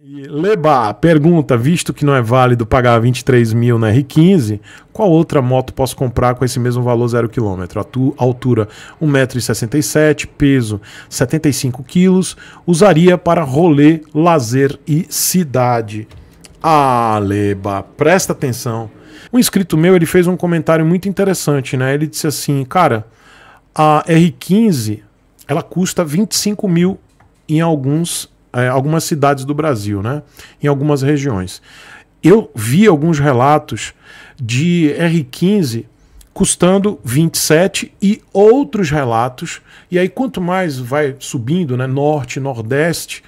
E Leba pergunta: visto que não é válido pagar 23 mil na R15, qual outra moto posso comprar com esse mesmo valor zero quilômetro? Altura 1,67m, peso 75 quilos, usaria para rolê, lazer e cidade. Ah, Leba, presta atenção. Um inscrito meu ele fez um comentário muito interessante, né? Ele disse assim: cara, a R15 ela custa 25 mil em alguns é, algumas cidades do Brasil, né? em algumas regiões. Eu vi alguns relatos de R15 custando 27 e outros relatos. E aí, quanto mais vai subindo, né, norte, nordeste,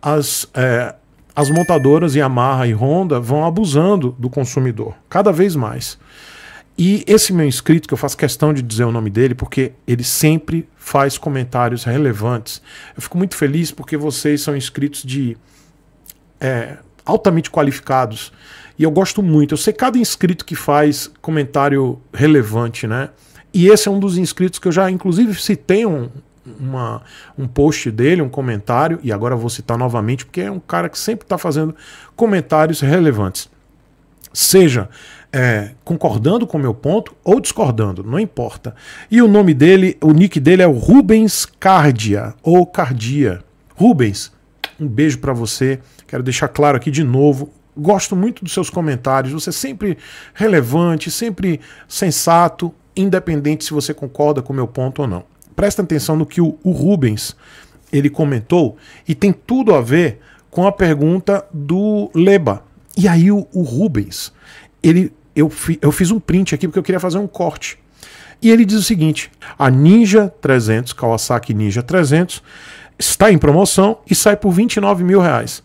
as, é, as montadoras Yamaha e Honda vão abusando do consumidor, cada vez mais. E esse meu inscrito, que eu faço questão de dizer o nome dele, porque ele sempre faz comentários relevantes. Eu fico muito feliz porque vocês são inscritos de é, altamente qualificados. E eu gosto muito. Eu sei cada inscrito que faz comentário relevante, né? E esse é um dos inscritos que eu já, inclusive, citei um, uma, um post dele, um comentário, e agora vou citar novamente, porque é um cara que sempre está fazendo comentários relevantes. Seja é, concordando com o meu ponto ou discordando, não importa. E o nome dele, o nick dele é o Rubens Cardia ou Cardia. Rubens, um beijo para você. Quero deixar claro aqui de novo gosto muito dos seus comentários. Você é sempre relevante, sempre sensato, independente se você concorda com o meu ponto ou não. Presta atenção no que o, o Rubens ele comentou e tem tudo a ver com a pergunta do Leba. E aí o, o Rubens ele eu, fi, eu fiz um print aqui porque eu queria fazer um corte. E ele diz o seguinte: a Ninja 300, Kawasaki Ninja 300, está em promoção e sai por 29 mil reais.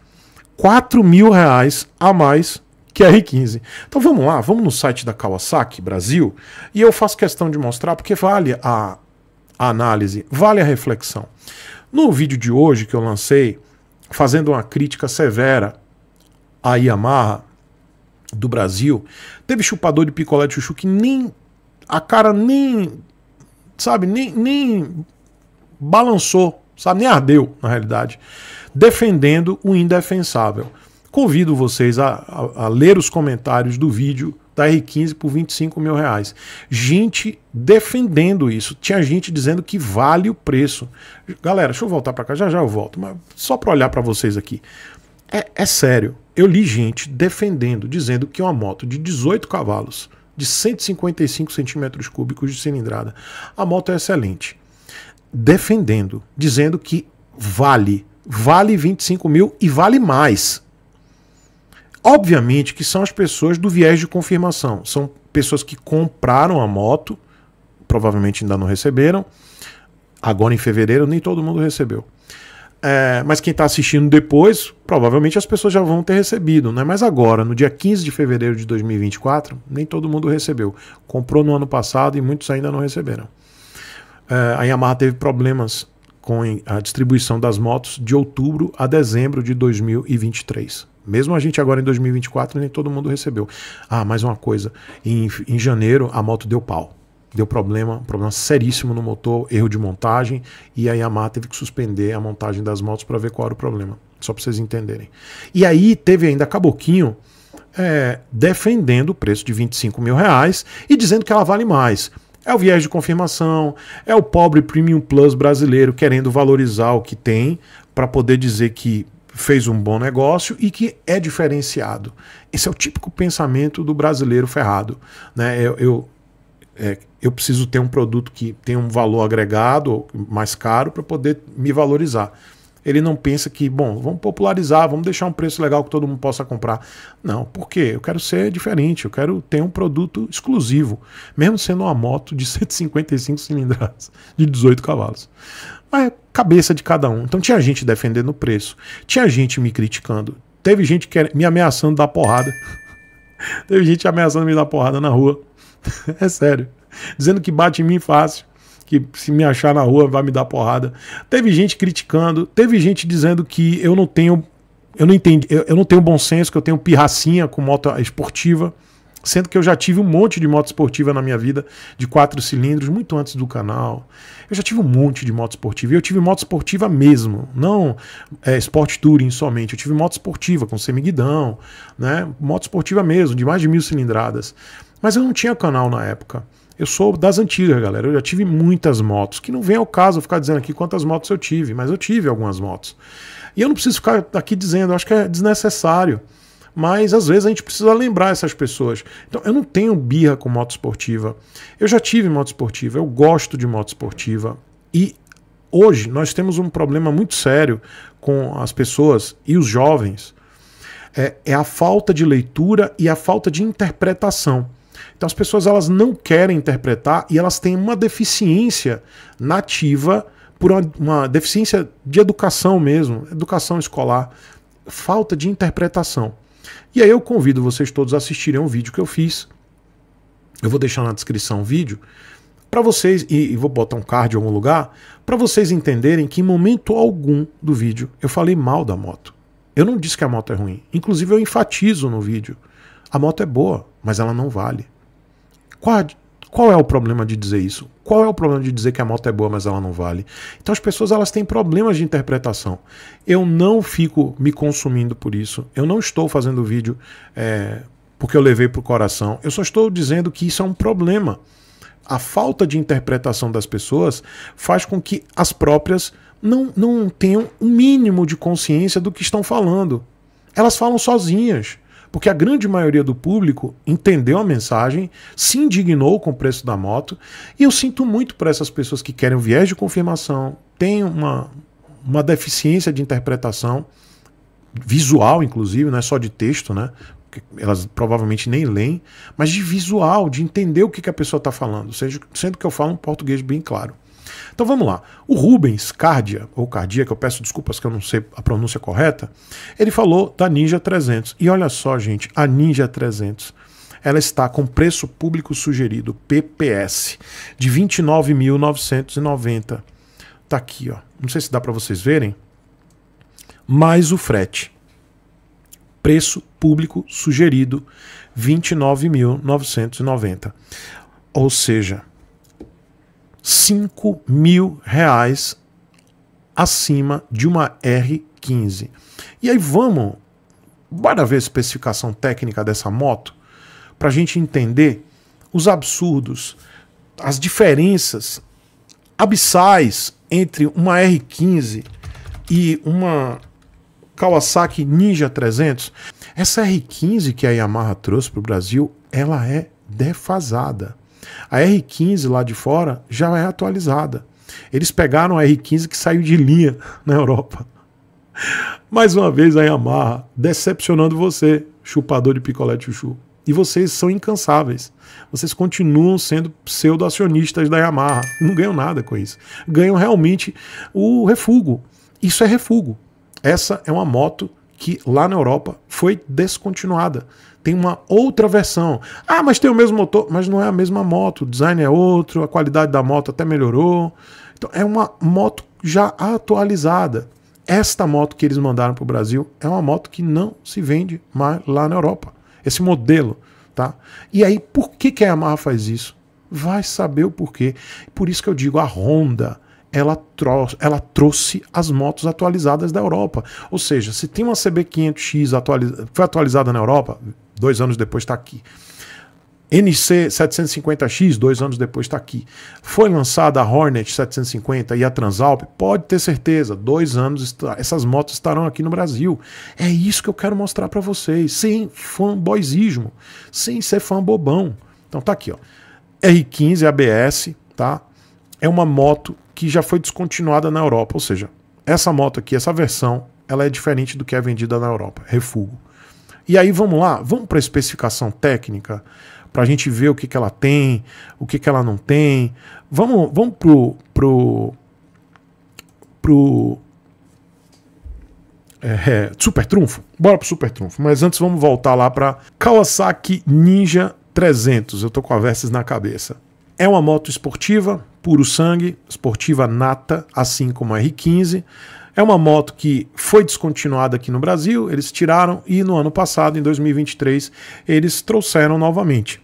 4 mil reais a mais que a R15. Então vamos lá, vamos no site da Kawasaki Brasil e eu faço questão de mostrar porque vale a, análise, vale a reflexão. No vídeo de hoje que eu lancei, fazendo uma crítica severa à Yamaha, do Brasil, teve chupador de picolé de chuchu que nem. A cara nem. Sabe, nem, nem balançou, sabe, nem ardeu, na realidade, defendendo o indefensável. Convido vocês a, a, a ler os comentários do vídeo da R15 por 25 mil reais. Gente defendendo isso. Tinha gente dizendo que vale o preço. Galera, deixa eu voltar para cá, já já eu volto, mas só para olhar para vocês aqui. É, é sério eu li gente defendendo, dizendo que uma moto de 18 cavalos, de 155 centímetros cúbicos de cilindrada, a moto é excelente. Defendendo, dizendo que vale, vale 25 mil e vale mais. Obviamente que são as pessoas do viés de confirmação. São pessoas que compraram a moto, provavelmente ainda não receberam. Agora em fevereiro nem todo mundo recebeu. É, mas quem está assistindo depois, provavelmente as pessoas já vão ter recebido, né? Mas agora, no dia 15 de fevereiro de 2024, nem todo mundo recebeu. Comprou no ano passado e muitos ainda não receberam. É, a Yamaha teve problemas com a distribuição das motos de outubro a dezembro de 2023. Mesmo a gente agora em 2024, nem todo mundo recebeu. Ah, mais uma coisa: em, em janeiro a moto deu pau deu problema, problema seríssimo no motor, erro de montagem, e a Yamaha teve que suspender a montagem das motos para ver qual era o problema. Só para vocês entenderem. E aí teve ainda Caboquinho é, defendendo o preço de 25 mil reais e dizendo que ela vale mais. É o viés de confirmação, é o pobre Premium Plus brasileiro querendo valorizar o que tem para poder dizer que fez um bom negócio e que é diferenciado. Esse é o típico pensamento do brasileiro ferrado. Né? Eu, eu, é, eu preciso ter um produto que tem um valor agregado, mais caro, para poder me valorizar. Ele não pensa que, bom, vamos popularizar, vamos deixar um preço legal que todo mundo possa comprar. Não, porque eu quero ser diferente, eu quero ter um produto exclusivo, mesmo sendo uma moto de 155 cilindradas, de 18 cavalos. Mas é cabeça de cada um. Então tinha gente defendendo o preço, tinha gente me criticando, teve gente me ameaçando dar porrada, teve gente ameaçando me dar porrada na rua. é sério. Dizendo que bate em mim fácil, que se me achar na rua vai me dar porrada. Teve gente criticando, teve gente dizendo que eu não tenho. Eu não entendi, eu, eu não tenho bom senso, que eu tenho pirracinha com moto esportiva. Sendo que eu já tive um monte de moto esportiva na minha vida, de quatro cilindros, muito antes do canal. Eu já tive um monte de moto esportiva. E eu tive moto esportiva mesmo, não é, sport touring somente. Eu tive moto esportiva com semiguidão, né? moto esportiva mesmo, de mais de mil cilindradas. Mas eu não tinha canal na época. Eu sou das antigas, galera. Eu já tive muitas motos, que não vem ao caso ficar dizendo aqui quantas motos eu tive, mas eu tive algumas motos. E eu não preciso ficar aqui dizendo, acho que é desnecessário. Mas às vezes a gente precisa lembrar essas pessoas. Então, eu não tenho birra com moto esportiva. Eu já tive moto esportiva, eu gosto de moto esportiva. E hoje nós temos um problema muito sério com as pessoas e os jovens. É, é a falta de leitura e a falta de interpretação. Então as pessoas elas não querem interpretar e elas têm uma deficiência nativa por uma, uma deficiência de educação mesmo, educação escolar, falta de interpretação. E aí eu convido vocês todos a assistirem um vídeo que eu fiz. Eu vou deixar na descrição o vídeo para vocês e, e, vou botar um card em algum lugar para vocês entenderem que em momento algum do vídeo eu falei mal da moto. Eu não disse que a moto é ruim. Inclusive eu enfatizo no vídeo. A moto é boa, mas ela não vale. Qual, qual é o problema de dizer isso? Qual é o problema de dizer que a moto é boa, mas ela não vale? Então as pessoas elas têm problemas de interpretação. Eu não fico me consumindo por isso. Eu não estou fazendo vídeo é, porque eu levei para o coração. Eu só estou dizendo que isso é um problema. A falta de interpretação das pessoas faz com que as próprias não, não tenham o um mínimo de consciência do que estão falando. Elas falam sozinhas. Porque a grande maioria do público entendeu a mensagem, se indignou com o preço da moto, e eu sinto muito para essas pessoas que querem viés de confirmação, têm uma, uma deficiência de interpretação visual, inclusive, não é só de texto, né? elas provavelmente nem leem, mas de visual, de entender o que, que a pessoa está falando, seja, sendo que eu falo um português bem claro. Então vamos lá. O Rubens Cardia, ou Cardia, que eu peço desculpas que eu não sei a pronúncia correta, ele falou da Ninja 300. E olha só, gente, a Ninja 300 ela está com preço público sugerido, PPS, de 29.990. Tá aqui, ó. Não sei se dá para vocês verem. Mais o frete. Preço público sugerido, 29.990. Ou seja, 5 mil reais acima de uma R15. E aí vamos, bora ver a especificação técnica dessa moto para a gente entender os absurdos, as diferenças abissais entre uma R15 e uma Kawasaki Ninja 300. Essa R15 que a Yamaha trouxe para o Brasil, ela é defasada. A R15 lá de fora já é atualizada. Eles pegaram a R15 que saiu de linha na Europa. Mais uma vez a Yamaha decepcionando você, chupador de picolé de chuchu. E vocês são incansáveis. Vocês continuam sendo pseudo-acionistas da Yamaha. Não ganham nada com isso. Ganham realmente o refugo. Isso é refugo. Essa é uma moto que lá na Europa foi descontinuada tem uma outra versão. Ah, mas tem o mesmo motor, mas não é a mesma moto, o design é outro, a qualidade da moto até melhorou. Então é uma moto já atualizada. Esta moto que eles mandaram para o Brasil é uma moto que não se vende mais lá na Europa. Esse modelo, tá? E aí, por que, que a Yamaha faz isso? Vai saber o porquê. Por isso que eu digo, a Honda, ela, trou ela trouxe as motos atualizadas da Europa. Ou seja, se tem uma CB500X atualiz foi atualizada na Europa, dois anos depois está aqui. NC 750X, dois anos depois está aqui. Foi lançada a Hornet 750 e a Transalp? Pode ter certeza, dois anos essas motos estarão aqui no Brasil. É isso que eu quero mostrar para vocês, sem fanboyzismo, sem ser fã bobão. Então tá aqui, ó. R15 ABS, tá? É uma moto que já foi descontinuada na Europa, ou seja, essa moto aqui, essa versão, ela é diferente do que é vendida na Europa, refugo. E aí vamos lá, vamos para a especificação técnica, para a gente ver o que, que ela tem, o que, que ela não tem. Vamos, vamos pro, pro, pro é, super trunfo? Bora pro super trunfo. Mas antes vamos voltar lá para Kawasaki Ninja 300. Eu tô com a Versys na cabeça. É uma moto esportiva, puro sangue, esportiva nata, assim como a R15. É uma moto que foi descontinuada aqui no Brasil, eles tiraram e no ano passado, em 2023, eles trouxeram novamente.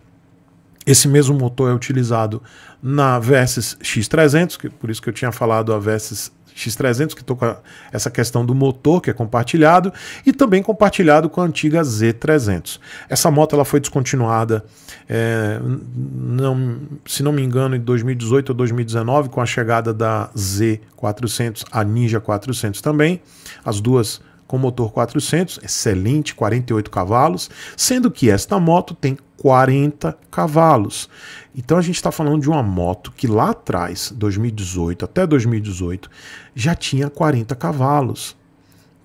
Esse mesmo motor é utilizado na Versys X300, que, por isso que eu tinha falado a Versys X300, que estou com essa questão do motor que é compartilhado, e também compartilhado com a antiga Z300. Essa moto ela foi descontinuada, é, não, se não me engano, em 2018 ou 2019, com a chegada da Z400, a Ninja 400 também. As duas com motor 400, excelente, 48 cavalos, sendo que esta moto tem 40 cavalos. Então a gente está falando de uma moto que lá atrás, 2018 até 2018, já tinha 40 cavalos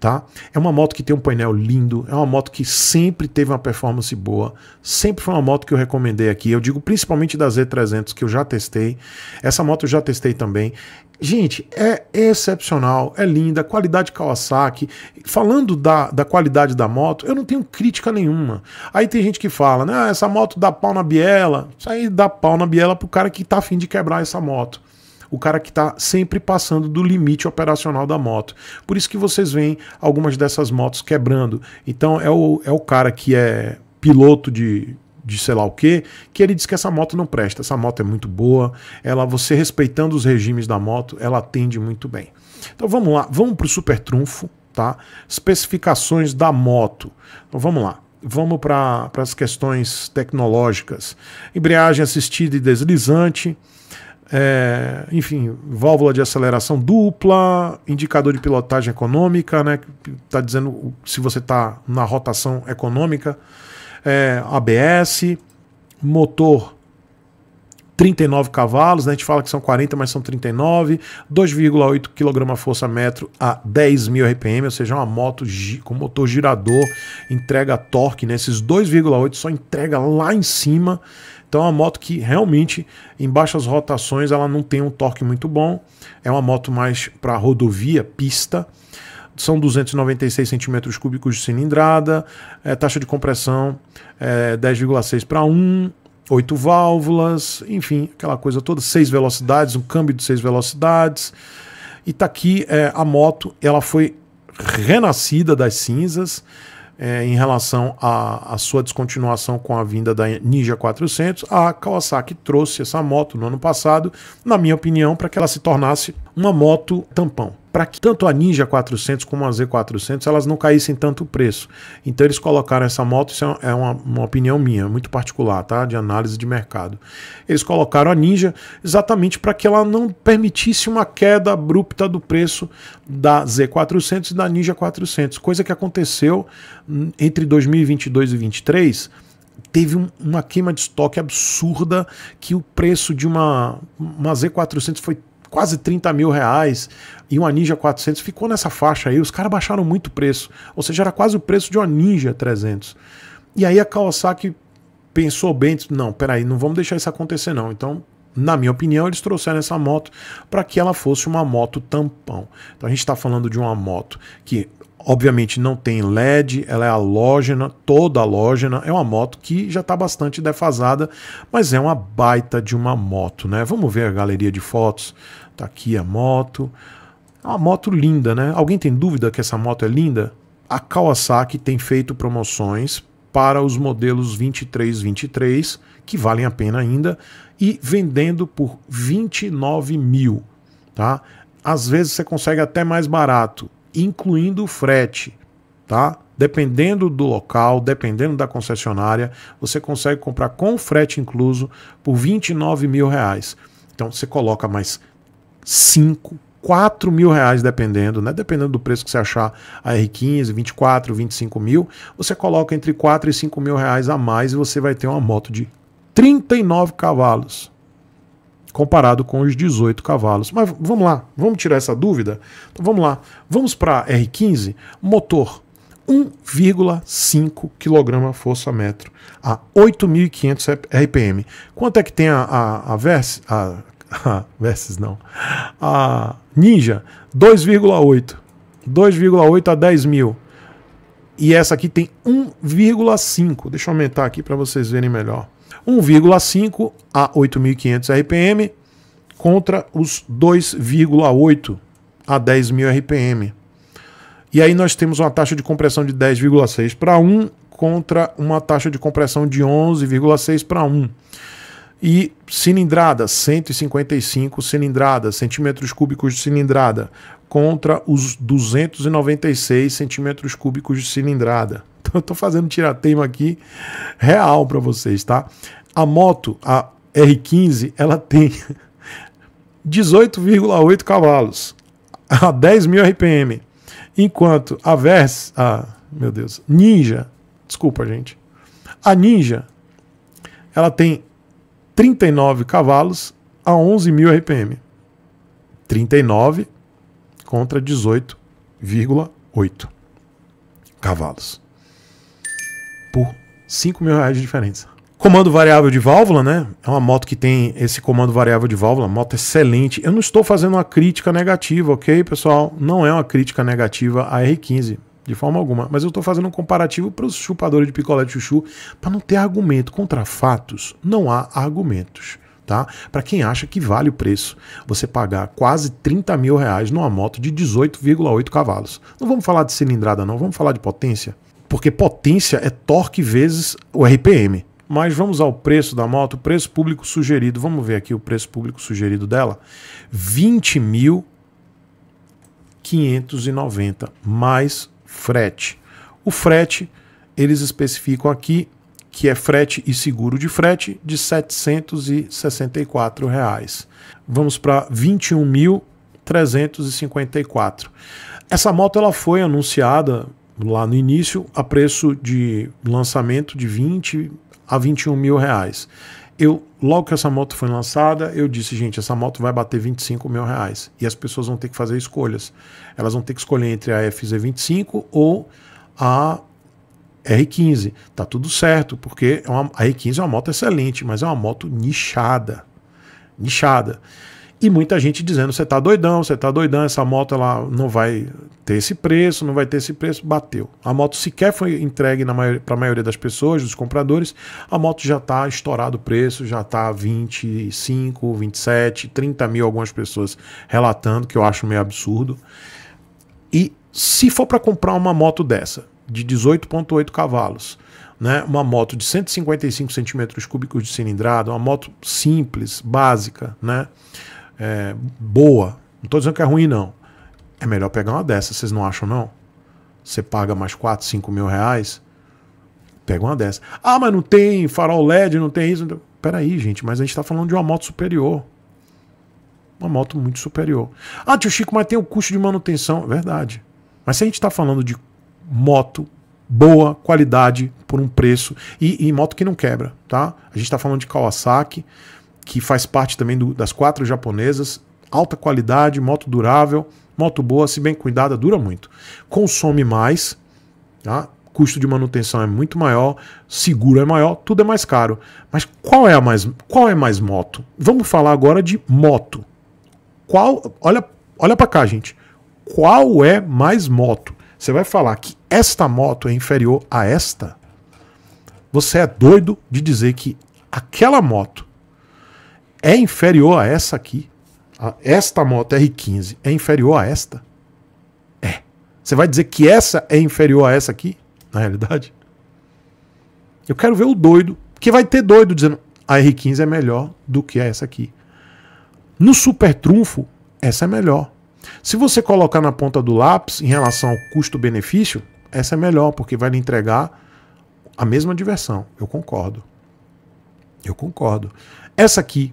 tá? É uma moto que tem um painel lindo, é uma moto que sempre teve uma performance boa, sempre foi uma moto que eu recomendei aqui. Eu digo principalmente da Z300 que eu já testei. Essa moto eu já testei também. Gente, é excepcional, é linda, qualidade Kawasaki. Falando da, da qualidade da moto, eu não tenho crítica nenhuma. Aí tem gente que fala, né? Ah, essa moto dá pau na biela. Isso aí dá pau na biela pro cara que tá afim de quebrar essa moto o cara que está sempre passando do limite operacional da moto. Por isso que vocês veem algumas dessas motos quebrando. Então é o, é o cara que é piloto de, de sei lá o que, que ele diz que essa moto não presta. Essa moto é muito boa, ela você respeitando os regimes da moto, ela atende muito bem. Então vamos lá, vamos para o super trunfo, tá? Especificações da moto. Então vamos lá. Vamos para as questões tecnológicas. Embreagem assistida e deslizante, é, enfim, válvula de aceleração dupla, indicador de pilotagem econômica, né? Está dizendo se você está na rotação econômica, é, ABS, motor 39 cavalos, né? a gente fala que são 40, mas são 39, 2,8 kgfm força metro a 10 mil RPM, ou seja, uma moto com motor girador, entrega torque, né? esses 2,8 só entrega lá em cima, então é uma moto que realmente em baixas rotações ela não tem um torque muito bom. É uma moto mais para rodovia, pista. São 296 centímetros cúbicos de cilindrada, é, taxa de compressão é, 10,6 para 1, oito válvulas, enfim, aquela coisa toda, seis velocidades, um câmbio de seis velocidades. E tá aqui é, a moto, ela foi renascida das cinzas é, em relação à sua descontinuação com a vinda da Ninja 400, a Kawasaki trouxe essa moto no ano passado, na minha opinião, para que ela se tornasse uma moto tampão para que tanto a Ninja 400 como a Z400 elas não caíssem tanto preço. Então eles colocaram essa moto, isso é, é uma, uma opinião minha, muito particular, tá? De análise de mercado. Eles colocaram a Ninja exatamente para que ela não permitisse uma queda abrupta do preço da Z400 e da Ninja 400, coisa que aconteceu hum, entre 2022 e 2023 teve um, uma queima de estoque absurda que o preço de uma, uma Z400 foi quase 30 mil reais e uma Ninja 400 ficou nessa faixa aí. Os caras baixaram muito o preço, ou seja, era quase o preço de uma Ninja 300. E aí a Kawasaki pensou bem, disse, não, peraí, não vamos deixar isso acontecer não. Então, na minha opinião, eles trouxeram essa moto para que ela fosse uma moto tampão. Então a gente está falando de uma moto que obviamente não tem LED, ela é halógena, toda halógena, é uma moto que já está bastante defasada, mas é uma baita de uma moto, né? Vamos ver a galeria de fotos. Tá aqui a moto. É uma moto linda, né? Alguém tem dúvida que essa moto é linda? A Kawasaki tem feito promoções para os modelos 2323, que valem a pena ainda, e vendendo por 29 mil, tá? Às vezes você consegue até mais barato, incluindo o frete, tá? Dependendo do local, dependendo da concessionária, você consegue comprar com frete incluso por 29 mil reais. Então você coloca mais 5, 4 mil reais, dependendo, né? Dependendo do preço que você achar a R15, 24, 25 mil, você coloca entre 4 e 5 mil reais a mais e você vai ter uma moto de 39 cavalos comparado com os 18 cavalos. Mas vamos lá, vamos tirar essa dúvida? Então vamos lá, vamos para R15, motor 1,5 kg força metro a 8.500 RPM. Quanto é que tem a, a, a, Vers, a Versus não. A Ninja, 2,8. 2,8 a 10 mil. E essa aqui tem 1,5. Deixa eu aumentar aqui para vocês verem melhor. 1,5 a 8.500 RPM contra os 2,8 a 10.000 RPM. E aí nós temos uma taxa de compressão de 10,6 para 1 contra uma taxa de compressão de 11,6 para 1. E cilindrada, 155 cilindradas, centímetros cúbicos de cilindrada, contra os 296 centímetros cúbicos de cilindrada. Então eu estou fazendo tiratema aqui real para vocês, tá? A moto, a R15, ela tem 18,8 cavalos a 10 mil RPM, enquanto a Vers, a, meu Deus, Ninja, desculpa gente, a Ninja, ela tem 39 cavalos a 11.000 RPM. 39 contra 18,8 cavalos. Por 5 mil reais de diferença. Comando variável de válvula, né? É uma moto que tem esse comando variável de válvula, moto é excelente. Eu não estou fazendo uma crítica negativa, ok, pessoal? Não é uma crítica negativa a R15. De forma alguma. Mas eu estou fazendo um comparativo para os chupadores de picolé de chuchu, para não ter argumento contra fatos. Não há argumentos. Tá? Para quem acha que vale o preço, você pagar quase 30 mil reais numa moto de 18,8 cavalos. Não vamos falar de cilindrada, não, vamos falar de potência. Porque potência é torque vezes o RPM. Mas vamos ao preço da moto, preço público sugerido. Vamos ver aqui o preço público sugerido dela. 20.590 mil mais frete. O frete, eles especificam aqui que é frete e seguro de frete de R$ 764. Reais. Vamos para 21.354. Essa moto ela foi anunciada lá no início a preço de lançamento de 20 a 21 mil reais eu, logo que essa moto foi lançada, eu disse, gente, essa moto vai bater 25 mil reais. E as pessoas vão ter que fazer escolhas. Elas vão ter que escolher entre a FZ25 ou a R15. Tá tudo certo, porque é uma, a R15 é uma moto excelente, mas é uma moto nichada. Nichada. E muita gente dizendo: você tá doidão, você tá doidão, essa moto ela não vai ter esse preço, não vai ter esse preço. Bateu. A moto sequer foi entregue para a maioria das pessoas, dos compradores. A moto já está estourado o preço, já está 25, 27, 30 mil. Algumas pessoas relatando, que eu acho meio absurdo. E se for para comprar uma moto dessa, de 18,8 cavalos, né, uma moto de 155 centímetros cúbicos de cilindrada, uma moto simples, básica, né? é, boa, não estou dizendo que é ruim, não. É melhor pegar uma dessa, vocês não acham, não? Você paga mais 4, 5 mil reais, pega uma dessa. Ah, mas não tem farol LED, não tem isso. Peraí, gente, mas a gente está falando de uma moto superior. Uma moto muito superior. Ah, tio Chico, mas tem o custo de manutenção. Verdade. Mas se a gente está falando de moto boa qualidade por um preço e, e, moto que não quebra, tá? A gente está falando de Kawasaki, que faz parte também do, das quatro japonesas. Alta qualidade, moto durável, moto boa, se bem cuidada, dura muito. Consome mais, tá? custo de manutenção é muito maior, seguro é maior, tudo é mais caro. Mas qual é a mais, qual é mais moto? Vamos falar agora de moto. Qual, olha, olha para cá, gente. Qual é mais moto? Você vai falar que esta moto é inferior a esta? Você é doido de dizer que aquela moto é inferior a essa aqui. A esta moto R15 é inferior a esta? É. Você vai dizer que essa é inferior a essa aqui? Na realidade? Eu quero ver o doido. Porque vai ter doido dizendo a R15 é melhor do que essa aqui. No super trunfo, essa é melhor. Se você colocar na ponta do lápis em relação ao custo-benefício, essa é melhor, porque vai lhe entregar a mesma diversão. Eu concordo. Eu concordo. Essa aqui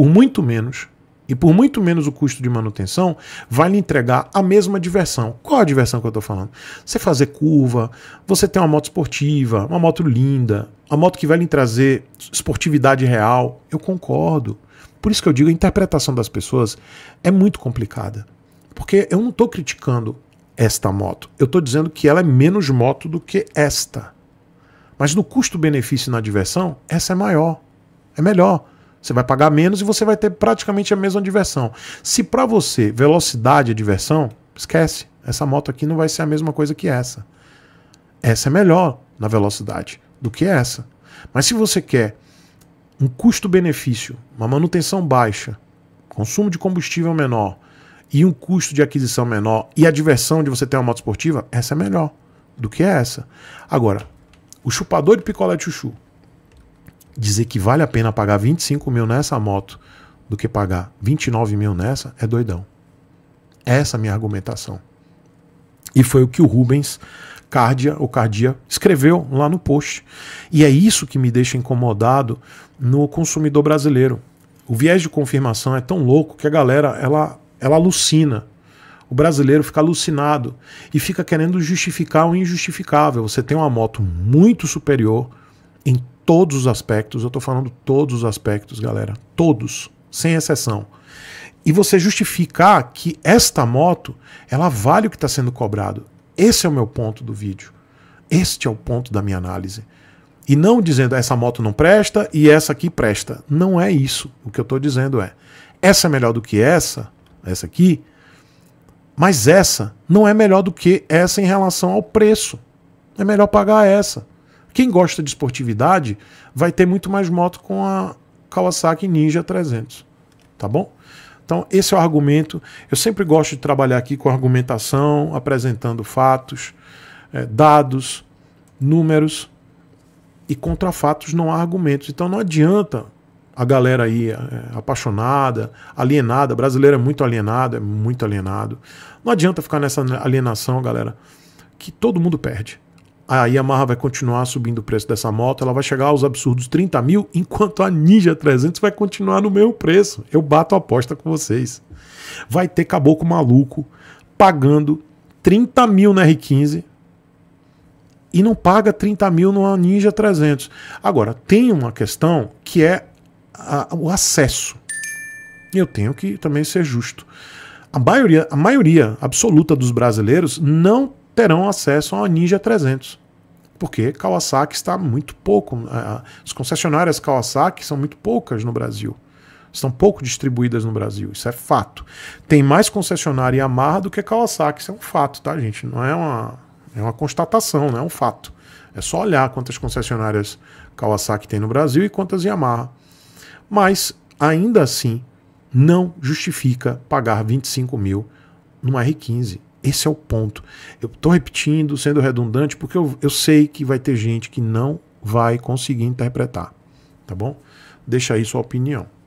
por muito menos e por muito menos o custo de manutenção, vai lhe entregar a mesma diversão. Qual a diversão que eu estou falando? Você fazer curva, você ter uma moto esportiva, uma moto linda, uma moto que vai lhe trazer esportividade real. Eu concordo. Por isso que eu digo, a interpretação das pessoas é muito complicada. Porque eu não estou criticando esta moto. Eu estou dizendo que ela é menos moto do que esta. Mas no custo-benefício na diversão, essa é maior. É melhor. Você vai pagar menos e você vai ter praticamente a mesma diversão. Se para você velocidade é diversão, esquece. Essa moto aqui não vai ser a mesma coisa que essa. Essa é melhor na velocidade do que essa. Mas se você quer um custo-benefício, uma manutenção baixa, consumo de combustível menor e um custo de aquisição menor e a diversão de você ter uma moto esportiva, essa é melhor do que essa. Agora, o chupador de picolé de chuchu dizer que vale a pena pagar 25 mil nessa moto do que pagar 29 mil nessa é doidão. Essa é a minha argumentação. E foi o que o Rubens Cardia, o Cardia, escreveu lá no post. E é isso que me deixa incomodado no consumidor brasileiro. O viés de confirmação é tão louco que a galera ela, ela alucina. O brasileiro fica alucinado e fica querendo justificar o injustificável. Você tem uma moto muito superior em todos os aspectos, eu estou falando todos os aspectos, galera, todos, sem exceção. E você justificar que esta moto, ela vale o que está sendo cobrado. Esse é o meu ponto do vídeo. Este é o ponto da minha análise. E não dizendo essa moto não presta e essa aqui presta. Não é isso. O que eu estou dizendo é: essa é melhor do que essa, essa aqui, mas essa não é melhor do que essa em relação ao preço. É melhor pagar essa. Quem gosta de esportividade vai ter muito mais moto com a Kawasaki Ninja 300, tá bom? Então, esse é o argumento. Eu sempre gosto de trabalhar aqui com argumentação, apresentando fatos, é, dados, números. E contra fatos não há argumentos. Então, não adianta a galera aí é, apaixonada, alienada. Brasileiro é muito alienado, é muito alienado. Não adianta ficar nessa alienação, galera, que todo mundo perde a Yamaha vai continuar subindo o preço dessa moto, ela vai chegar aos absurdos 30 mil, enquanto a Ninja 300 vai continuar no mesmo preço. Eu bato a aposta com vocês. Vai ter caboclo maluco pagando 30 mil na R15 e não paga 30 mil numa Ninja 300. Agora, tem uma questão que é a, o acesso. Eu tenho que também ser justo. A maioria, a maioria absoluta dos brasileiros não terão acesso a uma Ninja 300 porque Kawasaki está muito pouco. As concessionárias Kawasaki são muito poucas no Brasil. Estão pouco distribuídas no Brasil, isso é fato. Tem mais concessionária Yamaha do que Kawasaki, isso é um fato, tá, gente? Não é uma, é uma constatação, não é um fato. É só olhar quantas concessionárias Kawasaki tem no Brasil e quantas Yamaha. Mas, ainda assim, não justifica pagar 25 mil numa R15. Esse é o ponto. Eu estou repetindo, sendo redundante, porque eu, eu sei que vai ter gente que não vai conseguir interpretar. Tá bom? Deixa aí sua opinião.